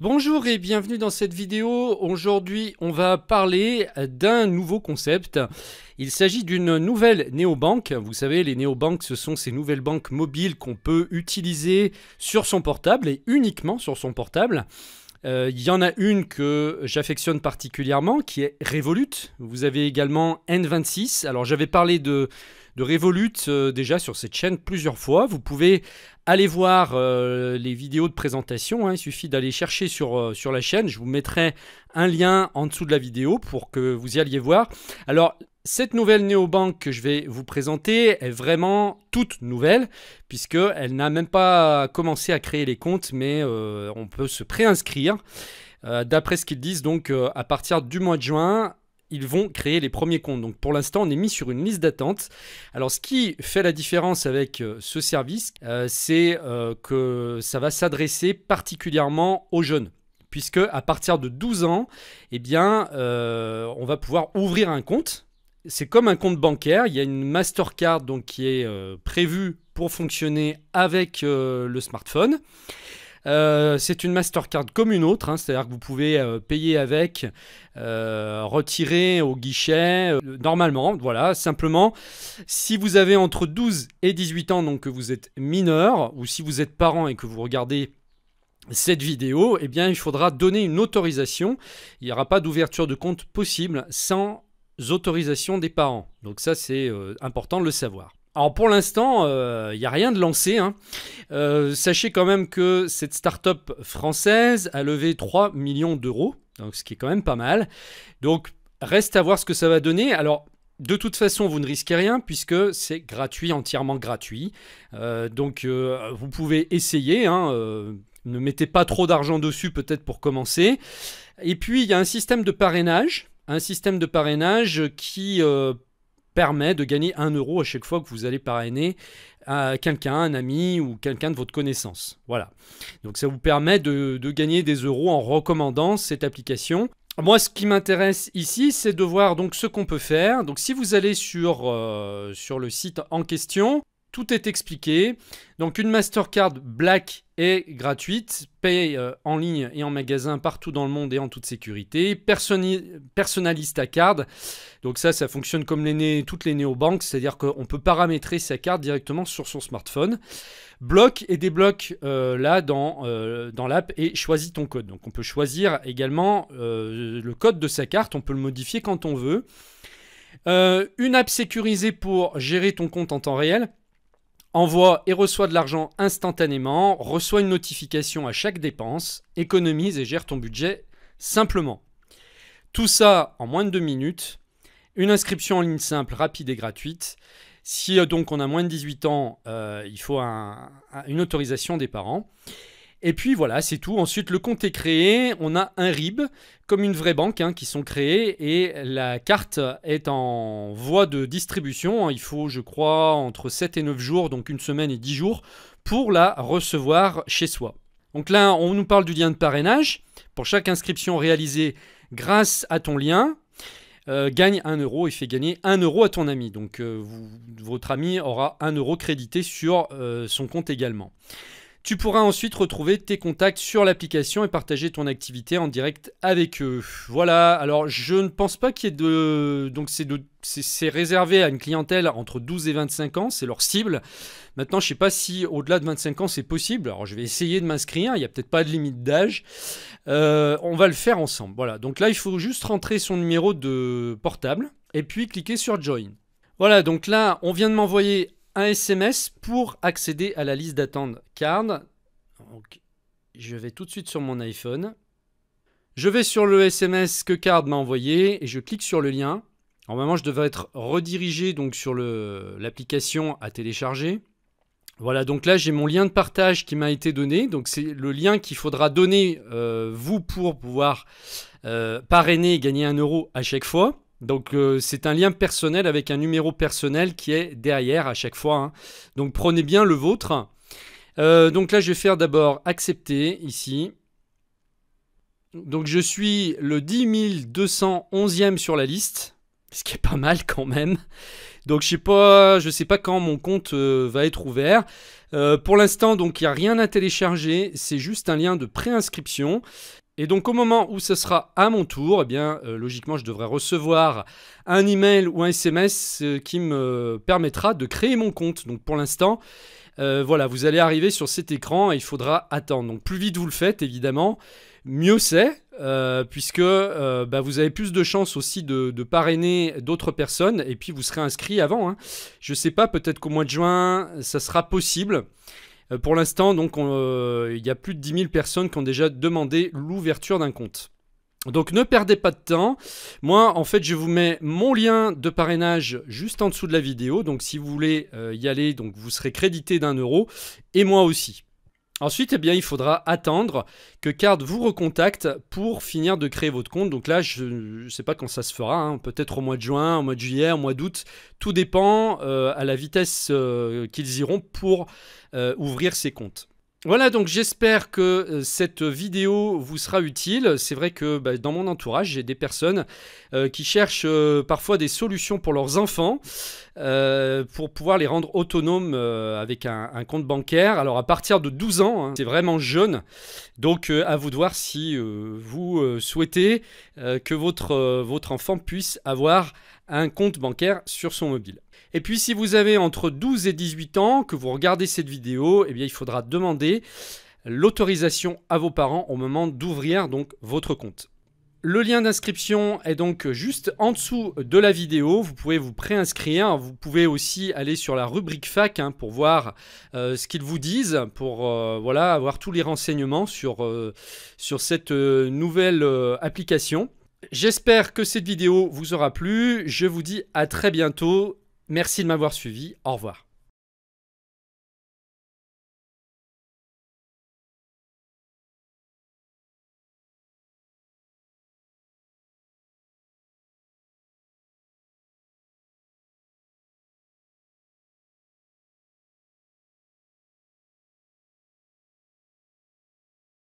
Bonjour et bienvenue dans cette vidéo. Aujourd'hui, on va parler d'un nouveau concept. Il s'agit d'une nouvelle néobanque. Vous savez, les néobanques, ce sont ces nouvelles banques mobiles qu'on peut utiliser sur son portable et uniquement sur son portable. Euh, il y en a une que j'affectionne particulièrement, qui est Revolut. Vous avez également N26. Alors j'avais parlé de, de Revolut euh, déjà sur cette chaîne plusieurs fois. Vous pouvez aller voir euh, les vidéos de présentation. Hein. Il suffit d'aller chercher sur, sur la chaîne. Je vous mettrai un lien en dessous de la vidéo pour que vous y alliez voir. Alors cette nouvelle néobanque que je vais vous présenter est vraiment toute nouvelle, puisqu'elle n'a même pas commencé à créer les comptes, mais euh, on peut se préinscrire. Euh, d'après ce qu'ils disent, donc euh, à partir du mois de juin, ils vont créer les premiers comptes. Donc pour l'instant, on est mis sur une liste d'attente. Alors ce qui fait la différence avec ce service, c'est que ça va s'adresser particulièrement aux jeunes. Puisque à partir de 12 ans, eh bien, on va pouvoir ouvrir un compte c'est comme un compte bancaire. Il y a une Mastercard donc, qui est euh, prévue pour fonctionner avec euh, le smartphone. Euh, c'est une Mastercard comme une autre, hein. c'est-à-dire que vous pouvez payer avec, retirer au guichet, normalement, voilà, simplement, si vous avez entre 12 et 18 ans, donc que vous êtes mineur, ou si vous êtes parent et que vous regardez cette vidéo, eh bien, il faudra donner une autorisation. Il n'y aura pas d'ouverture de compte possible sans autorisations des parents. Donc ça, c'est euh, important de le savoir. Alors pour l'instant, il euh, n'y a rien de lancé. Hein. Euh, sachez quand même que cette start-up française a levé 3 millions d'euros, donc ce qui est quand même pas mal. Donc reste à voir ce que ça va donner. Alors de toute façon, vous ne risquez rien puisque c'est gratuit, entièrement gratuit. donc vous pouvez essayer. Hein, ne mettez pas trop d'argent dessus peut-être pour commencer. Et puis il y a un système de parrainage un système de parrainage qui euh, permet de gagner un euro à chaque fois que vous allez parrainer quelqu'un, un ami ou quelqu'un de votre connaissance. Voilà. Donc ça vous permet de, gagner des euros en recommandant cette application. Moi, ce qui m'intéresse ici, c'est de voir donc ce qu'on peut faire. Donc, si vous allez sur, euh, sur le site en question, tout est expliqué. Donc, une Mastercard Black est gratuite, paye euh, en ligne et en magasin partout dans le monde et en toute sécurité, personnalise ta carte. Donc ça, ça fonctionne comme les toutes les néobanques, c'est-à-dire qu'on peut paramétrer sa carte directement sur son smartphone. Bloque et débloque euh, là dans, euh, dans l'app et choisis ton code. Donc on peut choisir également le code de sa carte, on peut le modifier quand on veut. une app sécurisée pour gérer ton compte en temps réel envoie et reçoit de l'argent instantanément, reçoit une notification à chaque dépense, économise et gère ton budget simplement. Tout ça en moins de deux minutes, une inscription en ligne simple, rapide et gratuite. Si euh, donc on a moins de 18 ans, euh, il faut une autorisation des parents. Et puis voilà, c'est tout. Ensuite, le compte est créé, on a un RIB, comme une vraie banque, hein, qui sont créés, et la carte est en voie de distribution. Hein, il faut, je crois, entre 7 et 9 jours, donc une semaine et 10 jours, pour la recevoir chez soi. Donc là, on nous parle du lien de parrainage. Pour chaque inscription réalisée grâce à ton lien, euh, gagne 1 euro et fait gagner 1 euro à ton ami. Donc euh, votre ami aura 1 euro crédité sur euh, son compte également. Tu pourras ensuite retrouver tes contacts sur l'application et partager ton activité en direct avec eux. Voilà, alors je ne pense pas qu'il y ait de... Donc c'est réservé à une clientèle entre 12 et 25 ans, c'est leur cible. Maintenant, je ne sais pas si au-delà de 25 ans c'est possible. Alors, je vais essayer de m'inscrire. Il n'y a peut-être pas de limite d'âge. Euh, on va le faire ensemble. Voilà. Donc là, il faut juste rentrer son numéro de portable et puis cliquer sur Join. Voilà. Donc là, on vient de m'envoyer un SMS pour accéder à la liste d'attente card. Donc, je vais tout de suite sur mon iPhone. Je vais sur le SMS que Card m'a envoyé et je clique sur le lien. Normalement, je devrais être redirigé donc sur l'application à télécharger. Voilà, donc là j'ai mon lien de partage qui m'a été donné. Donc c'est le lien qu'il faudra donner euh, vous pour pouvoir euh, parrainer et gagner un euro à chaque fois. Donc euh, c'est un lien personnel avec un numéro personnel qui est derrière à chaque fois. Hein. Donc prenez bien le vôtre. Euh, donc là je vais faire d'abord accepter ici. Donc je suis le 10211e e sur la liste, ce qui est pas mal quand même. Donc je sais pas, sais pas quand mon compte euh, va être ouvert. pour l'instant, donc il n'y a rien à télécharger, c'est juste un lien de préinscription. Et donc au moment où ce sera à mon tour, eh bien euh, logiquement je devrais recevoir un email ou un SMS euh, qui me permettra de créer mon compte. Donc pour l'instant, euh, voilà, vous allez arriver sur cet écran et il faudra attendre. Donc plus vite vous le faites évidemment, mieux c'est, puisque bah, vous avez plus de chances aussi de, parrainer d'autres personnes et puis vous serez inscrit avant. Hein. Je ne sais pas, peut-être qu'au mois de juin ça sera possible. Euh, pour l'instant, donc, euh, il y a plus de 10 000 personnes qui ont déjà demandé l'ouverture d'un compte. Donc ne perdez pas de temps. Moi, en fait, je vous mets mon lien de parrainage juste en dessous de la vidéo. Donc si vous voulez euh, y aller, donc vous serez crédité d'un euro. Et moi aussi. Ensuite, eh bien, il faudra attendre que Card vous recontacte pour finir de créer votre compte. Donc là, je ne sais pas quand ça se fera, hein. peut-être au mois de juin, au mois de juillet, au mois d'août. Tout dépend euh, à la vitesse euh, qu'ils iront pour euh, ouvrir ces comptes. Voilà, donc j'espère que euh, cette vidéo vous sera utile. C'est vrai que bah, dans mon entourage, j'ai des personnes euh, qui cherchent euh, parfois des solutions pour leurs enfants pour pouvoir les rendre autonomes avec un, compte bancaire. Alors à partir de 12 ans, hein, c'est vraiment jeune. Donc à vous de voir si vous souhaitez que votre, votre enfant puisse avoir compte bancaire sur son mobile. Et puis si vous avez entre 12 et 18 ans, que vous regardez cette vidéo, et eh bien il faudra demander l'autorisation à vos parents au moment d'ouvrir donc votre compte. Le lien d'inscription est donc juste en dessous de la vidéo. Vous pouvez vous préinscrire. Vous pouvez aussi aller sur la rubrique fac hein, pour voir euh, ce qu'ils vous disent, pour euh, voilà avoir tous les renseignements sur, euh, sur cette nouvelle application. J'espère que cette vidéo vous aura plu. Je vous dis à très bientôt. Merci de m'avoir suivi. Au revoir.